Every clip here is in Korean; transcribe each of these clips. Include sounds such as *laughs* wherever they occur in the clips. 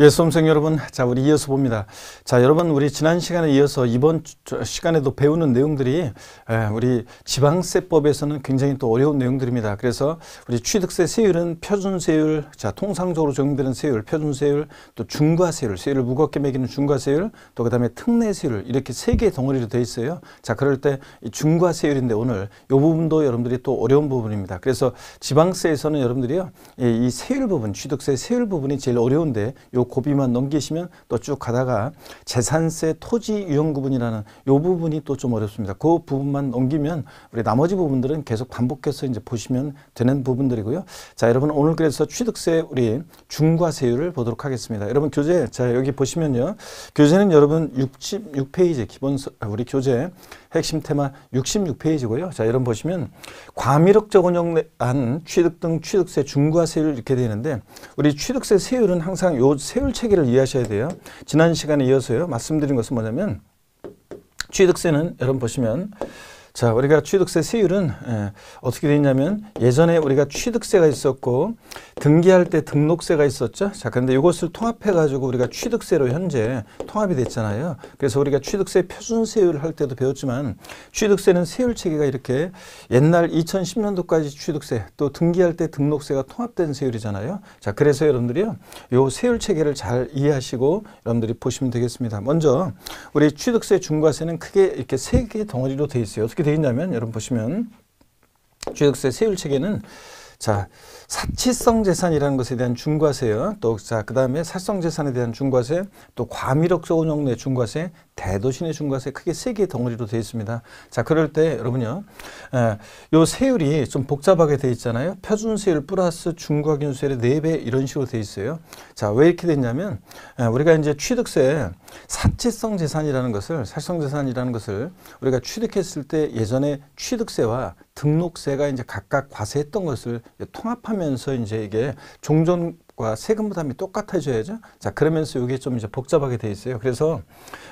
예, 수험생 여러분, 자 우리 이어서 봅니다. 자 여러분, 우리 지난 시간에 이어서 이번 시간에도 배우는 내용들이 예, 우리 지방세법에서는 굉장히 또 어려운 내용들입니다. 그래서 우리 취득세 세율은 표준세율, 자 통상적으로 적용되는 세율, 표준세율, 또 중과세율, 세율을 무겁게 매기는 중과세율, 또 그다음에 특례세율 이렇게 세 개의 덩어리로 되어 있어요. 자 그럴 때 중과세율인데 오늘 이 부분도 여러분들이 또 어려운 부분입니다. 그래서 지방세에서는 여러분들이요 이 세율 부분, 취득세 세율 부분이 제일 어려운데 요 고비만 넘기시면 또 쭉 가다가 재산세 토지 유형 구분이라는 요 부분이 또 좀 어렵습니다. 그 부분만 넘기면 우리 나머지 부분들은 계속 반복해서 이제 보시면 되는 부분들이고요. 자, 여러분 오늘 그래서 취득세 우리 중과세율을 보도록 하겠습니다. 여러분 교재 자, 여기 보시면요. 교재는 여러분 66페이지 기본 아, 우리 교재 핵심 테마 66페이지고요. 자, 여러분 보시면 과밀억적 은영한 취득 등 취득세 중과세율 이렇게 되는데 우리 취득세 세율은 항상 요세 세율 체계를 이해하셔야 돼요. 지난 시간에 이어서요. 말씀드린 것은 뭐냐면 취득세는 여러분 보시면 자, 우리가 취득세 세율은 예, 어떻게 되냐면 예전에 우리가 취득세가 있었고 등기할 때 등록세가 있었죠. 자, 그런데 이것을 통합해 가지고 우리가 취득세로 현재 통합이 됐잖아요. 그래서 우리가 취득세 표준 세율을 할 때도 배웠지만 취득세는 세율 체계가 이렇게 옛날 2010년도까지 취득세 또 등기할 때 등록세가 통합된 세율이잖아요. 자, 그래서 여러분들이요. 요 세율 체계를 잘 이해하시고 여러분들이 보시면 되겠습니다. 먼저 우리 취득세 중과세는 크게 이렇게 세 개 덩어리로 되어 있어요. 어떻게 되어 있냐면 여러분 보시면 취득세 세율 체계는 자 사치성 재산이라는 것에 대한 중과세요. 또 자 그다음에 사성 재산에 대한 중과세, 또 과밀억 소운용내 중과세, 대도시내 중과세 크게 세 개의 덩어리로 되어 있습니다. 자 그럴 때 여러분요, 에, 요 세율이 좀 복잡하게 되어 있잖아요. 표준세율 플러스 중과균세율의 4배 이런 식으로 되어 있어요. 자 왜 이렇게 됐냐면 에, 우리가 이제 취득세 사채성 재산이라는 것을 사채성 재산이라는 것을 우리가 취득했을 때 예전에 취득세와 등록세가 이제 각각 과세했던 것을 통합하면서 이제 이게 종전 부담과 세금 부담이 똑같아져야죠. 자 그러면서 이게 좀 이제 복잡하게 돼 있어요. 그래서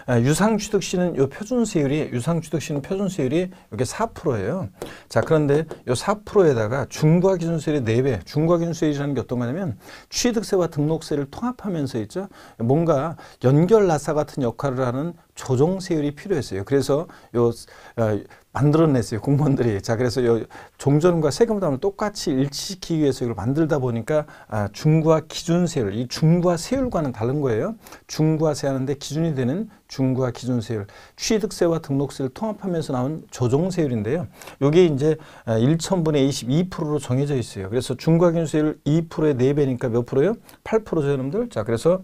아, 유상취득시는 요 표준세율이 유상취득시는 표준세율이 이게 4%예요. 자 그런데 요 4%에다가 중과기준세율의 4배, 중과기준세율이라는 게 어떤 거냐면 취득세와 등록세를 통합하면서 있죠. 뭔가 연결 나사 같은 역할을 하는 조정세율이 필요했어요. 그래서 요 아, 만들어냈어요 공무원들이 자 그래서 요 종전과 세금 부담을 똑같이 일치시키기 위해서 이걸 만들다 보니까 아, 중과 기준세율 이 중과 세율과는 다른 거예요 중과세 하는데 기준이 되는 중과 기준세율 취득세와 등록세를 통합하면서 나온 조정세율인데요 요게 이제 1천분의 아, 22%로 정해져 있어요 그래서 중과 기준세율 2%의 4배니까 몇 프로예요 8%죠여러분들자 그래서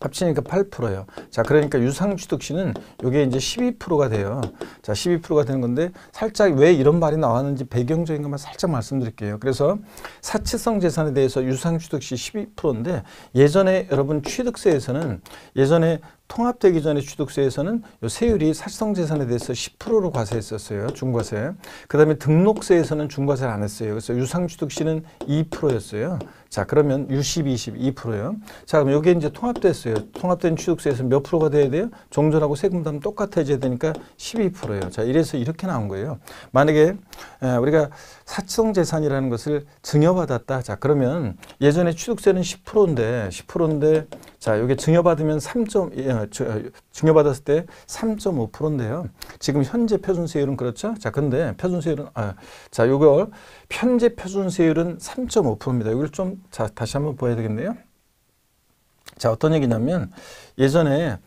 합치니까 8%예요. 자, 그러니까 유상취득세는 이게 이제 12%가 돼요. 자, 12%가 되는 건데 살짝 왜 이런 말이 나왔는지 배경적인 것만 살짝 말씀드릴게요. 그래서 사치성 재산에 대해서 유상취득세 12%인데 예전에 여러분 취득세에서는 예전에 통합되기 전에 취득세에서는 요 세율이 사실성 재산에 대해서 10%로 과세했었어요. 중과세. 그 다음에 등록세에서는 중과세를 안 했어요. 그래서 유상취득시는 2%였어요. 자 그러면 60, 20, 2%요. 자 그럼 이게 이제 통합됐어요. 통합된 취득세에서 몇 프로가 돼야 돼요? 종전하고 세금 담 똑같아져야 되니까 12%예요. 자 이래서 이렇게 나온 거예요. 만약에 우리가 사치성 재산이라는 것을 증여받았다. 자 그러면 예전에 취득세는 10%인데 10%인데 자 이게 증여받으면 3. 증여받았을 아, 아, 때 3.5%인데요. 지금 현재 표준 세율은 그렇죠. 자, 근데 표준 세율은 아, 자, 요걸 현재 표준 세율은 3.5%입니다. 이걸 좀 자, 다시 한번 보여야 되겠네요. 자, 어떤 얘기냐면 예전에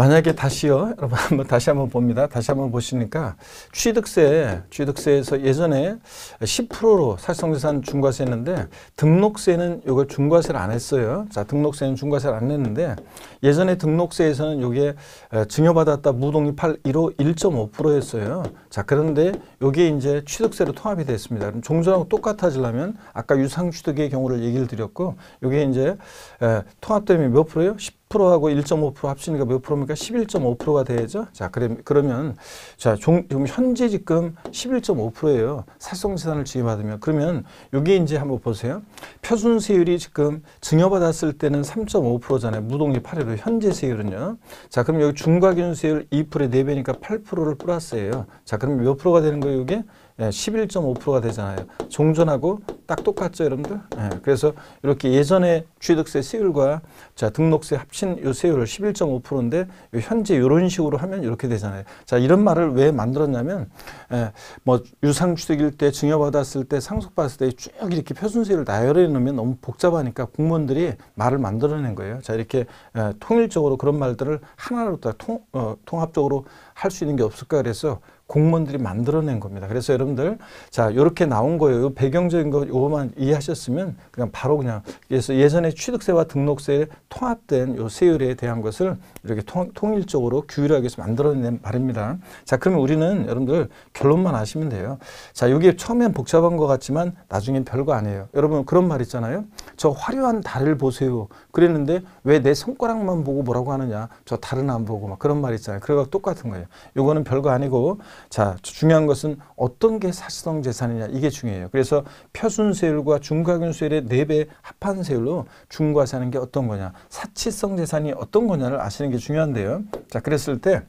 만약에 다시요, *laughs* 여러분 한번 다시 한번 봅니다. 다시 한번 보시니까 취득세, 취득세에서 예전에 10%로 사실성재산 중과세했는데 등록세는 이걸 중과세를 안 했어요. 자, 등록세는 중과세를 안 했는데 예전에 등록세에서는 이게 어, 증여받았다 무동립8 1호 1.5%였어요. 자, 그런데 이게 이제 취득세로 통합이 됐습니다. 그럼 종전하고 똑같아지려면 아까 유상취득의 경우를 얘기를 드렸고 이게 이제 어, 통합되면 몇 프로예요? 10 10%하고 1.5% 합치니까 몇 프로입니까? 11.5%가 되죠. 자, 그래, 그러면 자, 종, 지금 현재 지금 11.5%예요. 사성 재산을 지여받으면 그러면 여기 이제 한번 보세요. 표준 세율이 지금 증여받았을 때는 3.5%잖아요. 무동기 8회로 현재 세율은요. 자, 그럼 여기 중과균 세율 2%의 4배니까 8%를 플러스예요. 자, 그럼 몇 프로가 되는 거예요, 이게? 예, 11.5%가 되잖아요. 종전하고 딱 똑같죠, 여러분들? 예, 그래서 이렇게 예전에 취득세 세율과 자 등록세 합친 요세율 11.5%인데 현재 이런 식으로 하면 이렇게 되잖아요. 자 이런 말을 왜 만들었냐면 예, 뭐 유상 취득일 때 증여받았을 때 상속받았을 때 쭉 이렇게 표준세율을 나열해 놓으면 너무 복잡하니까 공무원들이 말을 만들어낸 거예요. 자 이렇게 예, 통일적으로 그런 말들을 하나로 다 통, 어, 통합적으로 할 수 있는 게 없을까 그래서 공무원들이 만들어낸 겁니다. 그래서 여러분들 자 이렇게 나온 거예요. 배경적인 거 요거만 이해하셨으면 그냥 바로 그냥 그래서 예전에 취득세와 등록세에 통합된 요 세율에 대한 것을 이렇게 통, 일적으로 규율하게 해서 만들어낸 말입니다. 자 그러면 우리는 여러분들 결론만 아시면 돼요. 자 이게 처음엔 복잡한 것 같지만 나중엔 별거 아니에요. 여러분 그런 말 있잖아요. 저 화려한 달을 보세요. 그랬는데 왜 내 손가락만 보고 뭐라고 하느냐. 저 달은 안 보고 막 그런 말 있잖아요. 그래가 똑같은 거예요. 요거는 별거 아니고 자, 중요한 것은 어떤 게사실성 재산이냐 이게 중요해요. 그래서 표준세율과 중과균세율의 4배 합한 세율로 중과세하는 게 어떤 거냐, 사치성 재산이 어떤 거냐를 아시는 게 중요한데요. 자, 그랬을 때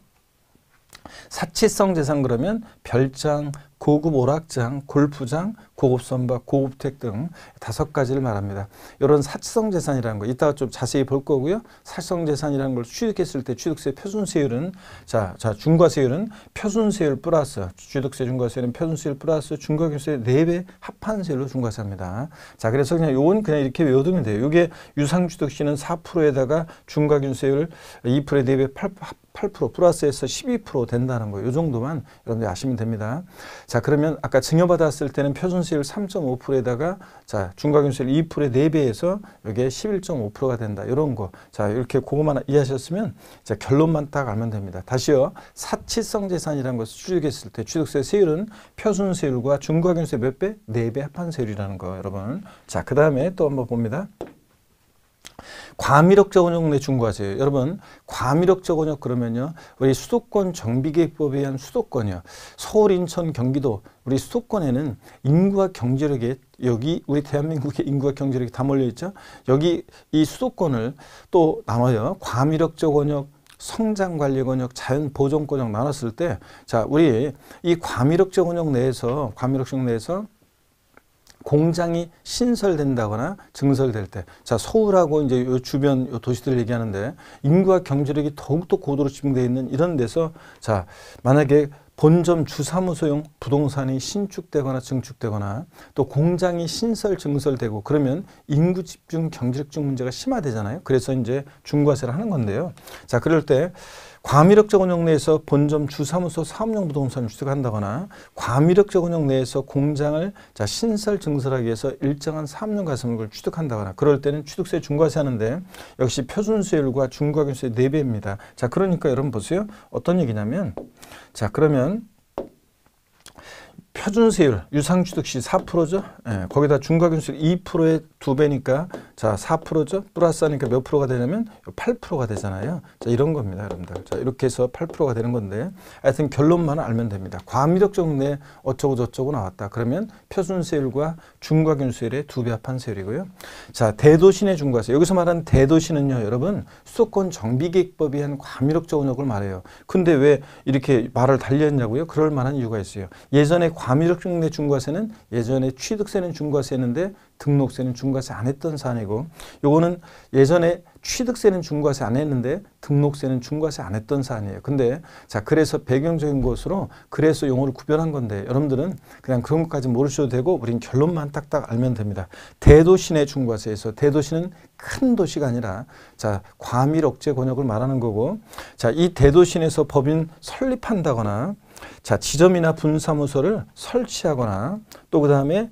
사치성 재산 그러면 별장, 고급 오락장, 골프장, 고급 선박, 고급 택 등 다섯 가지를 말합니다. 이런 사치성 재산이라는 거 이따가 좀 자세히 볼 거고요. 사치성 재산이라는 걸 취득했을 때 취득세 표준세율은 자, 자 중과세율은 표준세율 플러스 취득세 중과세율은 표준세율 플러스 중과세율 4배 합한 세율로 중과세합니다. 자 그래서 그냥 요건 그냥 이렇게 외워두면 돼요. 이게 유상취득시는 4%에다가 중과균세율 2%에 4배 8, 8% 플러스에서 12% 된다는 거요 정도만 여러분들 아시면 됩니다. 자 그러면 아까 증여받았을 때는 표준세율 3.5%에다가 자 중과금세율 2%의 4배에서 이게 11.5%가 된다. 이런 거. 자 이렇게 그것만 이해하셨으면 자 결론만 딱 알면 됩니다. 다시요. 사치성 재산이라는 것을 취득했을 때 취득세 세율은 표준세율과 중과금세 몇 배? 4배 합한세율이라는 거 여러분. 자그 다음에 또 한 번 봅니다. 과밀력적 원역 내 중과세요. 여러분 과밀력적 원역 그러면요. 우리 수도권 정비계획법에 의한 수도권이요. 서울, 인천, 경기도 우리 수도권에는 인구와 경제력에 여기 우리 대한민국의 인구와 경제력이 다 몰려있죠. 여기 이 수도권을 또 나눠요. 과밀력적 원역 성장관리 권역, 자연보존 권역 나눴을 때, 자, 우리 이과밀력적 권역 내에서, 과밀력적역 내에서 공장이 신설된다거나 증설될 때, 자 서울하고 이제 요 주변 요 도시들을 얘기하는데 인구와 경제력이 더욱더 고도로 집중되어 있는 이런 데서 자 만약에 본점 주사무소용 부동산이 신축되거나 증축되거나 또 공장이 신설 증설되고 그러면 인구 집중 경제력 중 문제가 심화되잖아요. 그래서 이제 중과세를 하는 건데요. 자 그럴 때 과밀역 적건역 내에서 본점 주사무소 사업용 부동산을 취득한다거나 과밀역 적건역 내에서 공장을 자 신설 증설하기 위해서 일정한 사업용 가슴을 취득한다거나 그럴 때는 취득세 중과세 하는데 역시 표준세율과 중과금의 4배입니다. 자 그러니까 여러분 보세요. 어떤 얘기냐면 자 그러면 표준 세율 유상취득시 4%죠. 예, 거기다 중과균수율 2%의 두 배니까 자 4%죠. 플러스 하니까 몇 프로가 되냐면 8%가 되잖아요. 자 이런 겁니다, 여러분들. 자 이렇게 해서 8%가 되는 건데 하여튼 결론만 알면 됩니다. 과미적 정내 어쩌고 저쩌고 나왔다. 그러면 표준 세율과 중과균수율의 두 배 합한 세율이고요. 자 대도시내 중과세 여기서 말하는 대도시는요, 여러분 수도권 정비계획법이 한 과미력 적응력을 말해요. 근데 왜 이렇게 말을 달리했냐고요? 그럴 만한 이유가 있어요. 예전에 과밀적 중대 중과세는 예전에 취득세는 중과세였는데 등록세는 중과세 안 했던 사안이고 요거는 예전에 취득세는 중과세 안 했는데 등록세는 중과세 안 했던 사안이에요. 근데 자 그래서 배경적인 것으로 그래서 용어를 구별한 건데 여러분들은 그냥 그런 것까지 모르셔도 되고 우린 결론만 딱딱 알면 됩니다. 대도시 내 중과세에서 대도시는 큰 도시가 아니라 자 과밀 억제 권역을 말하는 거고 자이 대도시 내에서 법인 설립한다거나 자, 지점이나 분사무소를 설치하거나 또 그 다음에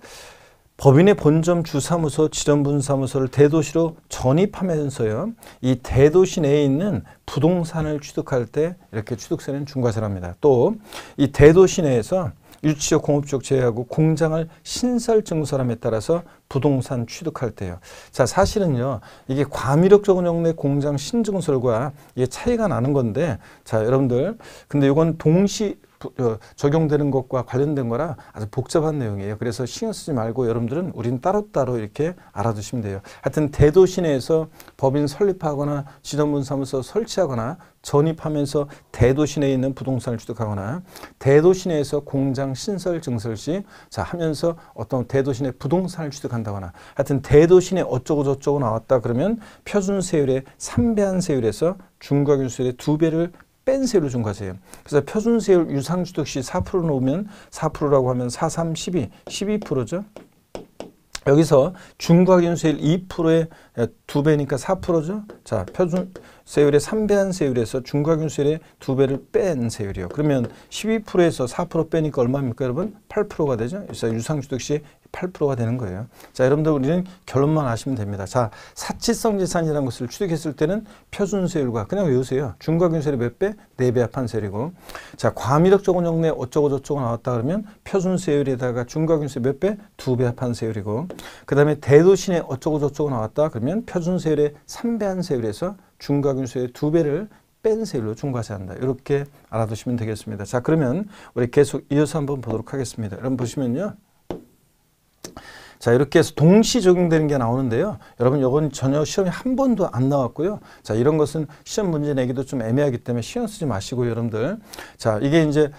법인의 본점 주사무소, 지점분사무소를 대도시로 전입하면서요. 이 대도시 내에 있는 부동산을 취득할 때 이렇게 취득세는 중과세랍니다. 또 이 대도시 내에서 유치적 공업적 제외하고 공장을 신설 증설함에 따라서 부동산 취득할 때요. 자 사실은요 이게 과밀력적 운영 내 공장 신증설과 이게 차이가 나는 건데 자 여러분들 근데 이건 동시 어, 적용되는 것과 관련된 거라 아주 복잡한 내용이에요. 그래서 신경 쓰지 말고 여러분들은 우린 따로따로 이렇게 알아두시면 돼요. 하여튼 대도시 내에서 법인 설립하거나 지정문사무소 설치하거나 전입하면서 대도시 내에 있는 부동산을 취득하거나 대도시 내에서 공장 신설 증설 시 자 하면서 어떤 대도시 내 부동산을 취득한다거나 하여튼 대도시 내 어쩌고 저쩌고 나왔다 그러면 표준 세율의 3배 한 세율에서 중과균 수율의 2배를 뺀 세율로 중과세요. 그래서 표준세율 유상주택시 4% 놓으면 4%라고 하면 4, 3, 12, 12%죠. 여기서 중과기준세율 2%의 2배니까 4%죠. 자, 표준 세율의 3배한 세율에서 중과기준세율의 2배를 뺀 세율이요. 그러면 12%에서 4% 빼니까 얼마입니까, 여러분? 8%가 되죠. 그래서 유상주택시 8%가 되는 거예요. 자, 여러분들 우리는 결론만 아시면 됩니다. 자, 사치성 재산이라는 것을 취득했을 때는 표준세율과 그냥 외우세요. 중과균세율이 몇 배? 네배 합한 세율이고. 자, 과밀력 적은 정내 어쩌고 저쩌고 나왔다 그러면 표준세율에다가 중과균세 몇 배? 두배 합한 세율이고. 그다음에 대도시내 어쩌고 저쩌고 나왔다 그러면 표준세율의 3배 한 세율에서 중과균세의 두 배를 뺀 세율로 중과세한다. 이렇게 알아두시면 되겠습니다. 자, 그러면 우리 계속 이어서 한번 보도록 하겠습니다. 여러분 보시면요. 자 이렇게 해서 동시 적용되는 게 나오는데요. 여러분 이건 전혀 시험에 한 번도 안 나왔고요. 자 이런 것은 시험 문제 내기도 좀 애매하기 때문에 시험 쓰지 마시고 여러분들 자 이게 이제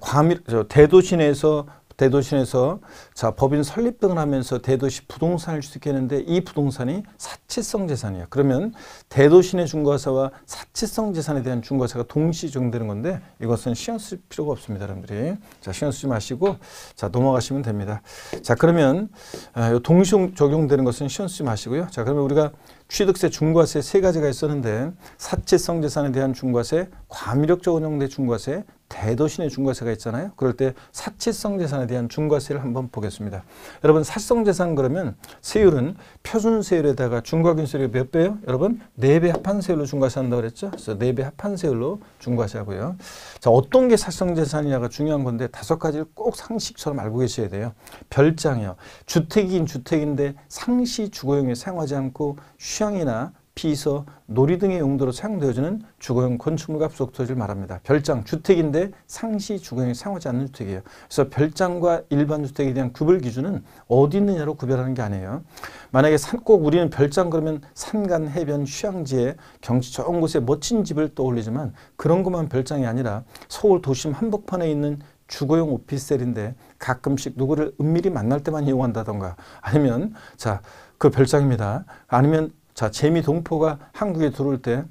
과밀 대도시 내에서 대도시에서 자 법인 설립 등을 하면서 대도시 부동산을 취득했는데 이 부동산이 사치성 재산이에요 그러면 대도시내 중과세와 사치성 재산에 대한 중과세가 동시 적용되는 건데 이것은 시험쓸 필요가 없습니다, 여러분들이. 자시험 쓰지 마시고 자 넘어가시면 됩니다. 자 그러면 아, 동시 적용되는 것은 시험 쓰지 마시고요. 자 그러면 우리가 취득세, 중과세 세 가지가 있었는데 사치성 재산에 대한 중과세, 과밀적 적용된 중과세, 대도시내 중과세가 있잖아요. 그럴 때 사치성 재산에 대한 중과세를 한번 보겠습니다. 여러분 사치성 재산 그러면 세율은 표준 세율에다가 중과균세율이 몇 배요? 여러분 4배 합한 세율로 중과세한다고 그랬죠? 그래서 4배 합한 세율로 중과세하고요. 자 어떤 게 사치성 재산이냐가 중요한 건데 다섯 가지를 꼭 상식처럼 알고 계셔야 돼요. 별장이요. 주택인 주택인데 상시 주거용에 사용하지 않고 휴양이나 피서, 놀이 등의 용도로 사용되어지는 주거용 건축물 과부속 토지를 말합니다. 별장, 주택인데 상시 주거용에 사용하지 않는 주택이에요. 그래서 별장과 일반 주택에 대한 구별 기준은 어디 있느냐로 구별하는 게 아니에요. 만약에 산, 꼭 우리는 별장 그러면 산간, 해변, 휴양지에 경치 좋은 곳에 멋진 집을 떠올리지만 그런 것만 별장이 아니라 서울 도심 한복판에 있는 주거용 오피스텔인데 가끔씩 누구를 은밀히 만날 때만 이용한다던가 아니면 자 그 별장입니다. 아니면 자, 재미 동포가 한국에 들어올 때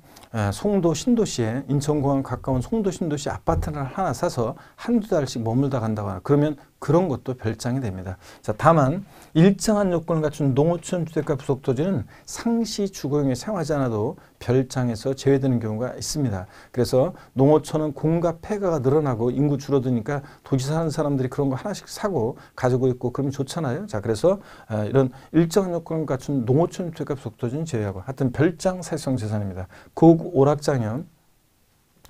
송도 신도시에 인천공항 가까운 송도 신도시 아파트를 하나 사서 한두 달씩 머물다 간다거나 그러면 그런 것도 별장이 됩니다. 자, 다만 일정한 요건을 갖춘 농어촌 주택가 부속 토지는 상시 주거용에 사용하지 않아도 별장에서 제외되는 경우가 있습니다. 그래서 농어촌은 공과 폐가가 늘어나고 인구 줄어드니까 도시 사는 사람들이 그런 거 하나씩 사고 가지고 있고 그러면 좋잖아요. 자, 그래서 아, 이런 일정한 요건을 갖춘 농어촌 주택가 부속 토지는 제외하고 하여튼 별장 사회성 재산입니다. 고 오락장염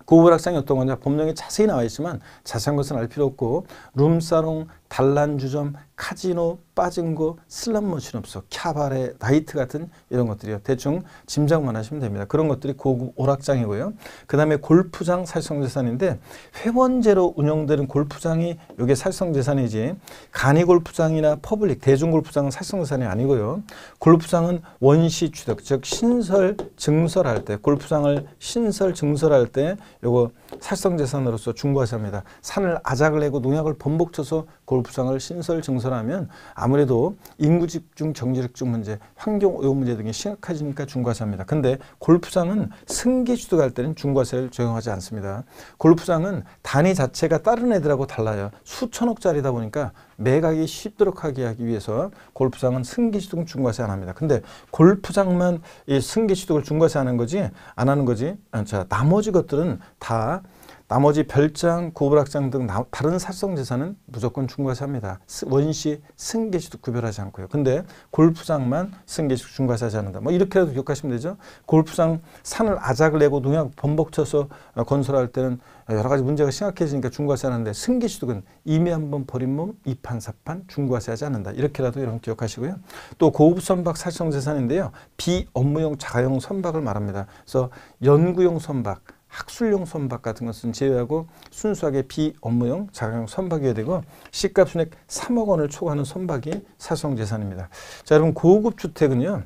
고우불 학상이 어떤 건지 법령에 자세히 나와 있지만 자세한 것은 알 필요 없고 룸사롱, 단란주점, 카지노, 빠진 거, 슬럼머 신업소 캬바레, 나이트 같은 이런 것들이요. 대충 짐작만 하시면 됩니다. 그런 것들이 고급 오락장이고요. 그 다음에 골프장 살성재산인데 회원제로 운영되는 골프장이 이게 살성재산이지 간이골프장이나 퍼블릭, 대중골프장은 살성재산이 아니고요. 골프장은 원시 취득, 즉 신설, 증설할 때 골프장을 신설, 증설할 때 요거 살성재산으로서 중고하합니다 산을 아작을 내고 농약을 번복쳐서 골프장을 신설 증설하면 아무래도 인구 집중, 정지력중 문제, 환경 오염 문제 등이 심각해지니까 중과세합니다 근데 골프장은 승계 주도할 때는 중과세를 적용하지 않습니다. 골프장은 단위 자체가 다른 애들하고 달라요. 수천억짜리다 보니까 매각이 쉽도록 하게 하기 위해서 골프장은 승계 취득 중과세 안 합니다. 근데 골프장만 이 승계 취득을 중과세 하는 거지 안 하는 거지. 아, 자, 나머지 것들은 다 나머지 별장, 고불학장 등 나, 다른 살성재산은 무조건 중과세합니다. 원시, 승계시도 구별하지 않고요. 근데 골프장만 승계시 중과세하지 않는다. 뭐 이렇게라도 기억하시면 되죠. 골프장 산을 아작을 내고 농약 범벅쳐서 어, 건설할 때는 어, 여러 가지 문제가 심각해지니까 중과세 하는데 승계시도는 이미 한 번 버린 몸, 이판사판 중과세하지 않는다. 이렇게라도 여러분 기억하시고요. 또 고급 선박 살성재산인데요 비업무용 자가용 선박을 말합니다. 그래서 연구용 선박, 학술용 선박 같은 것은 제외하고 순수하게 비업무용 자가용 선박이어야 되고 시가 순액 3억 원을 초과하는 선박이 사성재산입니다. 자 여러분 고급 주택은요.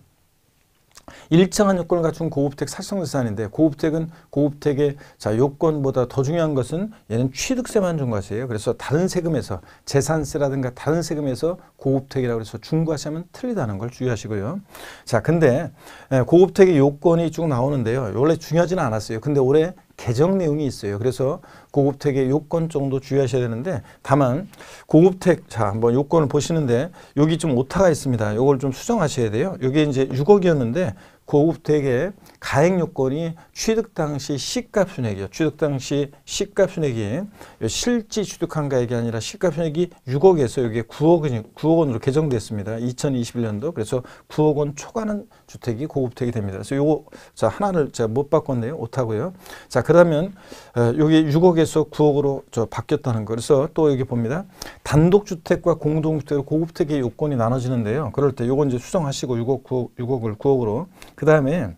일정한 요건을 갖춘 고급택 사성유산인데 고급택은 고급택의 자 요건보다 더 중요한 것은 얘는 취득세만 중과세예요. 그래서 다른 세금에서 재산세라든가 다른 세금에서 고급택이라고 해서 중과세하면 틀리다는 걸 주의하시고요. 자 근데 예, 고급택의 요건이 쭉 나오는데요. 원래 중요하지는 않았어요. 근데 올해 개정 내용이 있어요. 그래서 고급택의 요건 정도 주의하셔야 되는데 다만 고급택 자 한번 요건을 보시는데 여기 좀 오타가 있습니다. 요걸 좀 수정하셔야 돼요. 요게 이제 6억이었는데 고급택의 가액 요건이 취득 당시 시값 순액이요. 취득 당시 시값 순액이 실지 취득한 가액이 아니라 시값 순액이 6억에서 여기에 9억, 원, 9억 원으로 개정됐습니다. 2021년도 그래서 9억 원 초과는 주택이 고급택이 됩니다. 그래서 요거 자 하나를 제가 못 바꿨네요. 오타고요. 자 그러면 여기 어, 6억에서 9억으로 저 바뀌었다는 거. 그래서 또 여기 봅니다. 단독 주택과 공동 주택 고급택의 요건이 나눠지는데요. 그럴 때 요건 이제 수정하시고 6억 9억, 6억을 9억으로 그 다음에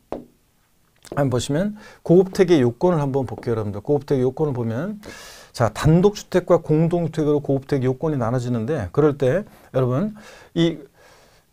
한번 보시면 고급택의 요건을 한번 볼게요 여러분들 고급택의 요건을 보면 자 단독주택과 공동주택으로 고급택 의 요건이 나눠지는데 그럴 때 여러분 이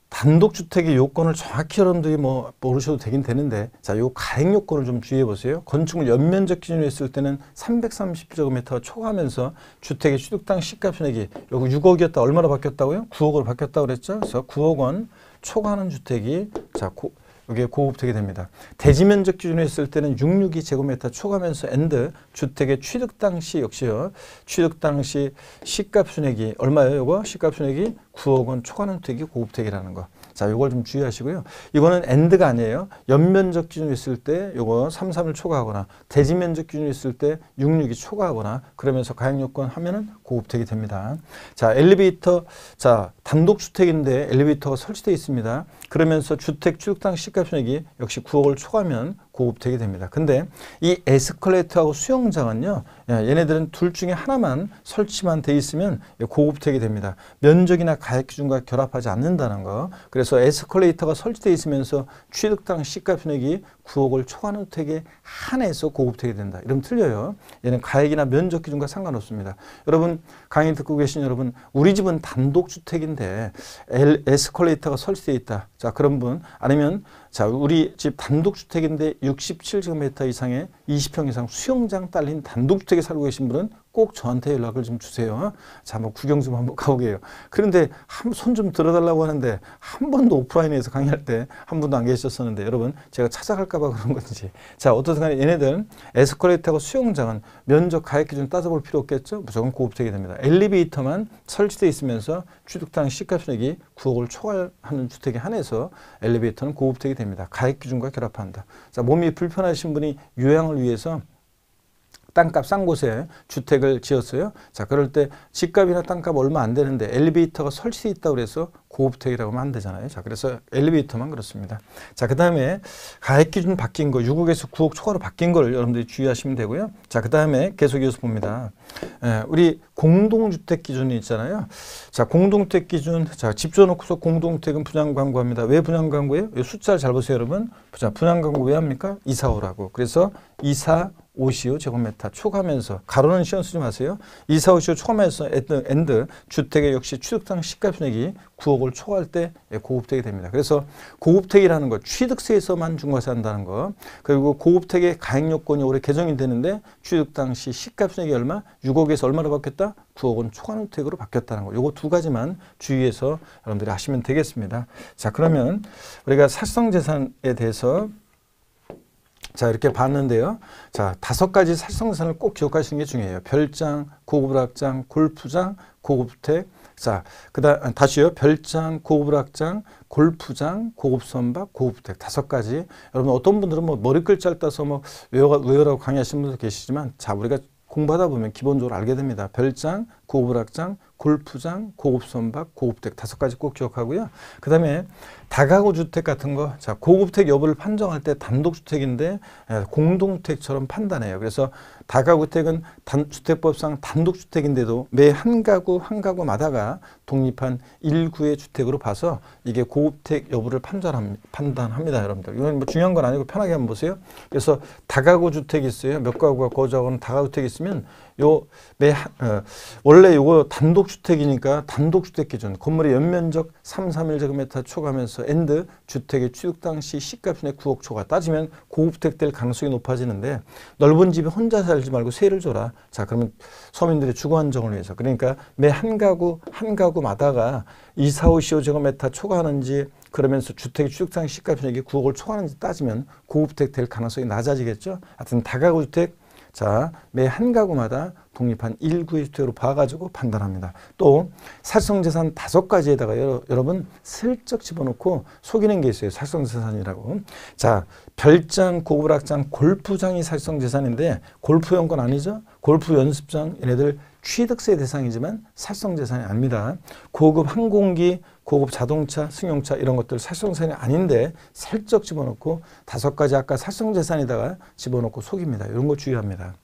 단독주택의 요건을 정확히 여러분들이 뭐 모르셔도 되긴 되는데 자요가행 요건을 좀 주의해 보세요 건축을 연면적 기준으로 했을 때는 3 3 0제곱미터 초과하면서 주택의 취득당 시가편액이 요거 6억이었다 얼마나 바뀌었다고요? 9억으로 바뀌었다고 그랬죠 그래서 9억 원 초과하는 주택이 자 고, 여게 고급되게 됩니다. 대지면적 기준으로 했을 때는 662 제곱미터 초과면서 엔드 주택의 취득 당시 역시요. 취득 당시 시값 순액이 얼마예요? 이거 시값 순액이 9억 원 초과는 되기 고급택이라는 거. 자, 이걸좀 주의하시고요. 이거는 엔드가 아니에요. 연면적 기준으로 있을 때이거 33을 초과하거나 대지면적 기준으로 있을 때 66이 초과하거나 그러면서 가액 요건 하면은 고급택이 됩니다. 자, 엘리베이터, 자, 단독주택인데 엘리베이터가 설치되어 있습니다. 그러면서 주택 취득당 시가총액이 역시 9억을 초과하면 고급택이 됩니다. 근데 이 에스컬레이터하고 수영장은요, 예, 얘네들은 둘 중에 하나만 설치만 돼 있으면 고급택이 됩니다. 면적이나 가액 기준과 결합하지 않는다는 거. 그래서 에스컬레이터가 설치되어 있으면서 취득당 시가총액이 9억을 초과주택에 한해서 고급택이 된다. 이러면 틀려요. 얘는 가액이나 면적 기준과 상관없습니다. 여러분 강의 듣고 계신 여러분 우리 집은 단독주택인데 에스컬레이터가 설치되어 있다. 자 그런 분 아니면 자 우리 집 단독주택인데 67제곱미터 이상의 20평 이상 수영장 딸린 단독주택에 살고 계신 분은 꼭 저한테 연락을 좀 주세요. 자, 한번 구경 좀 한번 가보게요 그런데 한 손 좀 들어달라고 하는데 한 번도 오프라인에서 강의할 때한 분도 안 계셨었는데 여러분 제가 찾아갈까봐 그런 건지. 자, 어떻든 간에 얘네들 에스컬레이터하고 수영장은 면적 가액 기준 따져볼 필요 없겠죠? 무조건 고급택이 됩니다. 엘리베이터만 설치돼 있으면서 취득당 시가총액이 9억을 초과하는 주택에 한해서 엘리베이터는 고급택이 됩니다. 가액 기준과 결합한다. 자, 몸이 불편하신 분이 요양을 위해서 땅값 싼 곳에 주택을 지었어요. 자, 그럴 때 집값이나 땅값 얼마 안 되는데 엘리베이터가 설치 있다고 그래서 고급택이라고 하면 안 되잖아요. 자, 그래서 엘리베이터만 그렇습니다. 자, 그 다음에 가액 기준 바뀐 거, 6억에서 9억 초과로 바뀐 걸 여러분들이 주의하시면 되고요. 자, 그 다음에 계속 이어서 봅니다. 예, 우리 공동주택 기준이 있잖아요. 자, 공동주택 기준, 자, 집 줘놓고서 공동주택은 분양광고합니다. 왜 분양광고예요? 숫자를 잘 보세요, 여러분. 자, 분양광고 왜 합니까? 이사 오라고. 그래서 이사 5시요 제곱미터 초과하면서 가로는 시험 쓰지 마세요. 2, 4, 5시요 초과하면서 엔드, 엔드 주택의 역시 취득당 시가총액이 9억을 초과할 때 고급택이 됩니다. 그래서 고급택이라는 것, 취득세에서만 중과세 한다는 것, 그리고 고급택의 가액요건이 올해 개정이 되는데 취득 당시 시가총액이 얼마? 6억에서 얼마로 바뀌었다? 9억 은 초과주택으로 바뀌었다는 거. 요거 두 가지만 주의해서 여러분들이 아시면 되겠습니다. 자 그러면 우리가 사성재산에 대해서 자 이렇게 봤는데요. 자 다섯 가지 살성산을 꼭 기억하시는 게 중요해요. 별장, 고급 락장, 골프장, 고급택. 자 그다음 다시요. 별장, 고급 락장, 골프장, 고급 선박, 고급택 다섯 가지. 여러분 어떤 분들은 뭐 머리글 자를따서뭐 외워 외우라고 강의하시는 분도 계시지만 자 우리가 공부하다 보면 기본적으로 알게 됩니다. 별장, 고오락장, 골프장, 고급 선박, 고급택 다섯 가지 꼭 기억하고요. 그 다음에 다가구 주택 같은 거, 자 고급택 여부를 판정할 때 단독주택인데 예, 공동주택처럼 판단해요. 그래서 다가구택은 단, 주택법상 단독주택인데도 매 한 가구 한 가구마다가 독립한 일구의 주택으로 봐서 이게 고급택 여부를 판단합, 판단합니다, 여러분들. 이건 뭐 중요한 건 아니고 편하게 한번 보세요. 그래서 다가구 주택이 있어요. 몇 가구가 거주하고 다가구 주택이 있으면 요매 어, 원래 요거 단독주택이니까 단독주택 기준 건물의 연면적 331제곱미터 초과하면서 엔드 주택의 취득 당시 시가분의 9억 초과 따지면 고급주택 될 가능성이 높아지는데 넓은 집에 혼자 살지 말고 세를 줘라. 자 그러면 서민들의 주거 안정을 위해서 그러니까 매 한 가구 한 가구마다가 2, 4, 5, 15 제곱미터 초과하는지 그러면서 주택의 취득당 시가 시 변액이 9억을 초과하는지 따지면 고급주택 될 가능성이 낮아지겠죠. 하여튼 다가구주택 자, 매 한 가구마다 독립한 1구의수태로 봐가지고 판단합니다. 또 살성재산 다섯 가지에다가 여러분 슬쩍 집어넣고 속이는 게 있어요. 살성재산이라고. 자, 별장, 고부락장, 골프장이 살성재산인데 골프용 건 아니죠. 골프 연습장 얘네들 취득세 대상이지만 살성재산이 아닙니다. 고급 항공기, 고급 자동차, 승용차 이런 것들 살성산이 아닌데 살짝 집어넣고 다섯 가지 아까 살성재산에다가 집어넣고 속입니다. 이런 거 주의합니다.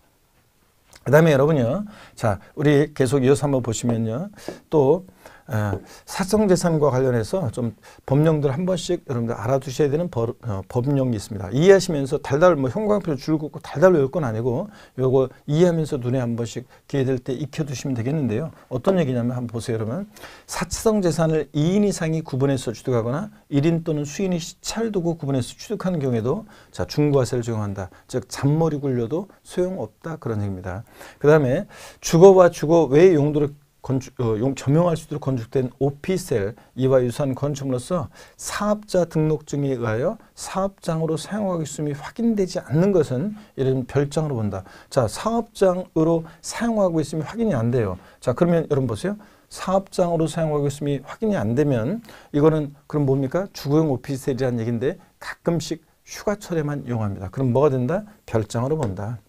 그 다음에 여러분요. 자, 우리 계속 이어서 한번 보시면요. 또 예, 사성재산과 관련해서 좀 법령들 한 번씩 여러분들 알아두셔야 되는 법, 어, 법령이 있습니다. 이해하시면서 달달 뭐 형광펜을 줄 긋고 달달 외울 건 아니고 요거 이해하면서 눈에 한 번씩 기회 될때 익혀두시면 되겠는데요. 어떤 얘기냐면 한번 보세요 여러분. 사성재산을 2인 이상이 구분해서 취득하거나 1인 또는 수인이 시차를 두고 구분해서 취득하는 경우에도 자 중과세를 적용한다. 즉 잔머리 굴려도 소용없다 그런 얘기입니다. 그 다음에 주거와 주거 외의용도를 건축 어, 용 저명할 수 있도록 건축된 오피셀 이와 유사한 건축물로서 사업자 등록증에 의하여 사업장으로 사용하고 있음이 확인되지 않는 것은 이런 별장으로 본다. 자 사업장으로 사용하고 있음이 확인이 안 돼요. 자 그러면 여러분 보세요. 사업장으로 사용하고 있음이 확인이 안 되면 이거는 그럼 뭡니까? 주거용 오피스이라는 얘기인데 가끔씩 휴가철에만 이용합니다. 그럼 뭐가 된다? 별장으로 본다.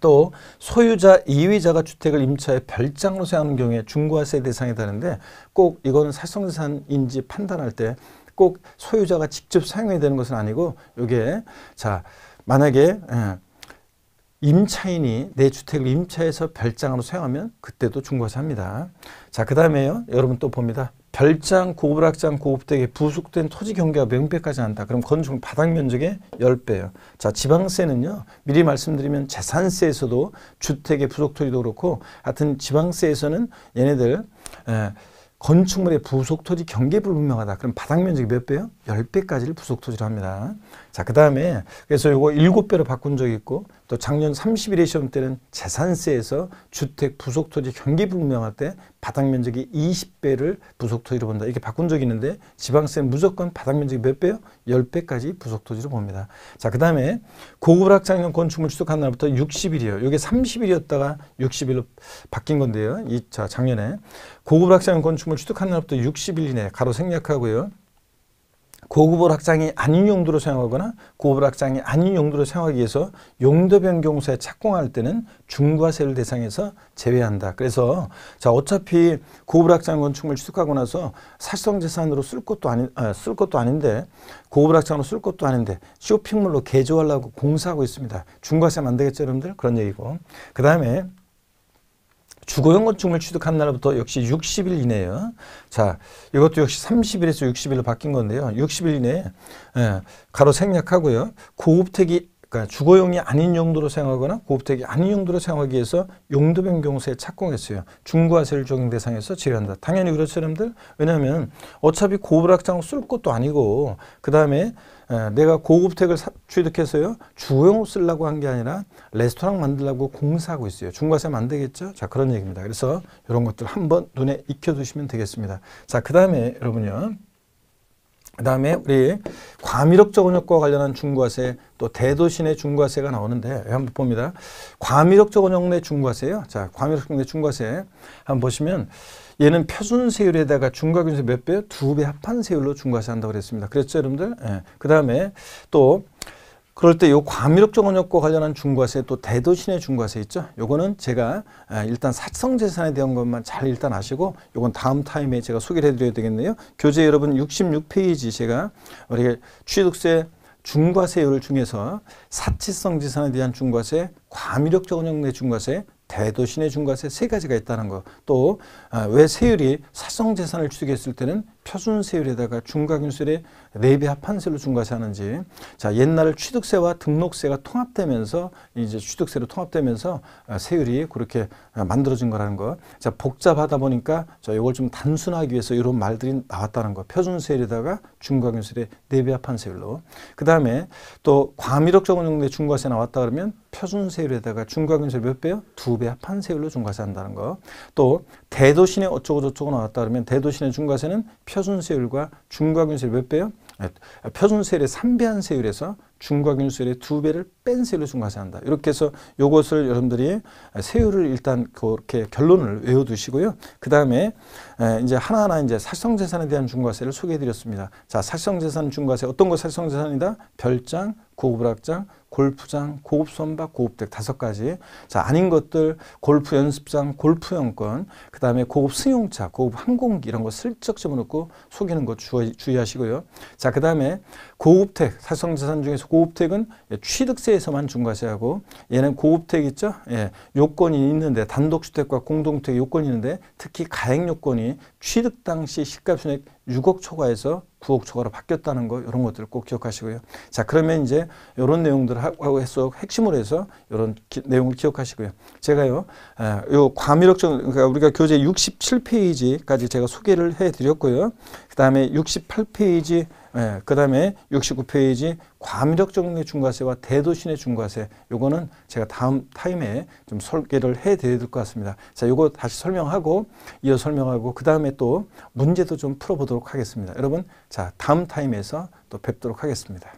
또 소유자, 이위자가 주택을 임차해 별장으로 사용하는 경우에 중과세 대상이 되는데 꼭 이거는 사성산인지 판단할 때 꼭 소유자가 직접 사용해야 되는 것은 아니고 이게 자 만약에 예, 임차인이 내 주택을 임차해서 별장으로 사용하면 그때도 중과세합니다. 자그 다음에요 여러분 또 봅니다. 별장, 고부락장, 고급택에 부속된 토지 경계가 명백하지 않다. 그럼 건축 바닥 면적의 10배예요. 자, 지방세는요. 미리 말씀드리면 재산세에서도 주택의 부속 토지도 그렇고 하여튼 지방세에서는 얘네들 에, 건축물의 부속 토지 경계 불분명하다. 그럼 바닥 면적이 몇 배요? 10배까지를 부속 토지로 합니다. 자, 그다음에 그래서 요거 7배로 바꾼 적이 있고 또 작년 3일의 시험 때는 재산세에서 주택 부속 토지 경계 불분명할 때 바닥 면적이 20배를 부속 토지로 본다. 이렇게 바꾼 적이 있는데 지방세 무조건 바닥 면적이 몇 배요? 10배까지 부속 토지로 봅니다. 자, 그다음에 고급 학창년 건축물 취득한 날부터 6 0일이요 이게 30일이었다가 60일로 바뀐 건데요. 이 자, 작년에 고급 학창년 건축물 취득한 날부터 60일 이내 가로 생략하고요. 고급을확장이 아닌 용도로 사용하거나 고급 을확장이 아닌 용도로 사용하기 위해서 용도 변경서에 착공할 때는 중과세를 대상에서 제외한다. 그래서 자 어차피 고급 을확장 건축물 취득하고 나서 사실성 재산으로 쓸 것도 아닌 아, 쓸 것도 아닌데 고급 을확장으로쓸 것도 아닌데 쇼핑몰로 개조하려고 공사하고 있습니다. 중과세면 안 되겠죠, 여러분들? 그런 얘기고. 그다음에 주거용건축물 취득한 날부터 역시 60일 이내에요. 자, 이것도 역시 30일에서 60일로 바뀐 건데요. 60일 이내에 예, 가로 생략하고요. 고급택이 그러니까 주거용이 아닌 용도로 사용하거나 고급택이 아닌 용도로 사용하기 위해서 용도 변경세에 착공했어요. 중과세를 적용 대상에서 지료한다. 당연히 그렇죠, 여러분들. 왜냐하면 어차피 고불학장 쓸 것도 아니고 그 다음에 예, 내가 고급택을 취득해서요 주용업 쓰려고 한 게 아니라 레스토랑 만들려고 공사하고 있어요 중과세 만들겠죠 자 그런 얘기입니다 그래서 이런 것들 한번 눈에 익혀두시면 되겠습니다 자그 다음에 여러분요 그다음에 우리 과밀업적 원역과 관련한 중과세 또 대도시 내 중과세가 나오는데 한번 봅니다. 과밀업적 원역 내 중과세요. 자, 과밀업적 내 중과세 한번 보시면 얘는 표준세율에다가 중과균세 몇 배? 두 배 합한 세율로 중과세 한다고 그랬습니다. 그랬죠, 여러분들? 예. 그다음에 또 그럴 때 요 과밀력 정원역과 관련한 중과세 또 대도시내 중과세 있죠. 요거는 제가 아, 일단 사성 재산에 대한 것만 잘 일단 아시고 요건 다음 타임에 제가 소개를 해드려야 되겠네요. 교재 여러분 66페이지 제가 우리 취득세 중과세율 중에서 사치성 재산에 대한 중과세, 과밀력 정원역 내 중과세, 대도시내 중과세 세 가지가 있다는 거. 또왜 아, 세율이 사성 재산을 취득했을 때는 표준세율에다가 중과균세율의 4배 합한세로 중과세하는지 자 옛날 취득세와 등록세가 통합되면서 이제 취득세로 통합되면서 아, 세율이 그렇게 아, 만들어진 거라는 거. 자 복잡하다 보니까 자 이걸 좀 단순하기 위해서 이런 말들이 나왔다는 거. 표준세율에다가 중과균세율의 4배 합한세율로. 그 다음에 또 과밀역 적용된 중과세 나왔다 그러면 표준세율에다가 중과균세 몇 배요? 두 배 합한세율로 중과세한다는 거. 또 대도시내 어쩌고 저쩌고 나왔다 그러면 대도시내 중과세는 표준세율과 중과균세율 몇 배요? 아, 표준세율의 3배한 세율에서 중과균세율의 2배를 뺀 세율로 중과세한다. 이렇게 해서 이것을 여러분들이 세율을 일단 그렇게 결론을 외워두시고요. 그 다음에 이제 하나하나 이제 사성재산에 대한 중과세를 소개해드렸습니다. 자, 사성재산 중과세 어떤 거사성재산이다 별장, 고부락장, 골프장, 고급 선박, 고급댁 다섯 가지. 자, 아닌 것들 골프 연습장, 골프 연권, 그다음에 고급 승용차, 고급 항공기 이런 거 슬쩍 집어넣고 속이는 거 주의, 주의하시고요. 자, 그다음에 고급택, 사성 자산 중에서 고급택은 예, 취득세에서만 중과세하고 얘는 고급택 있죠? 예. 요건이 있는데 단독주택과 공동주택 요건이 있는데 특히 가액 요건이 취득 당시 시가순액 6억 초과에서 9억 초과로 바뀌었다는 거 이런 것들을 꼭 기억하시고요. 자, 그러면 이제 이런 내용들 하고 해서 핵심으로 해서 이런 기, 내용을 기억하시고요. 제가요, 아, 요 과미력적 그러니까 우리가 교재 67페이지까지 제가 소개를 해드렸고요. 그 다음에 68페이지 예, 그 다음에 69페이지 과밀력적내 중과세와 대도시내 중과세 요거는 제가 다음 타임에 좀 설계를 해드려야 될 것 같습니다. 자, 요거 다시 설명하고 이어 설명하고 그 다음에 또 문제도 좀 풀어보도록 하겠습니다. 여러분 자 다음 타임에서 또 뵙도록 하겠습니다.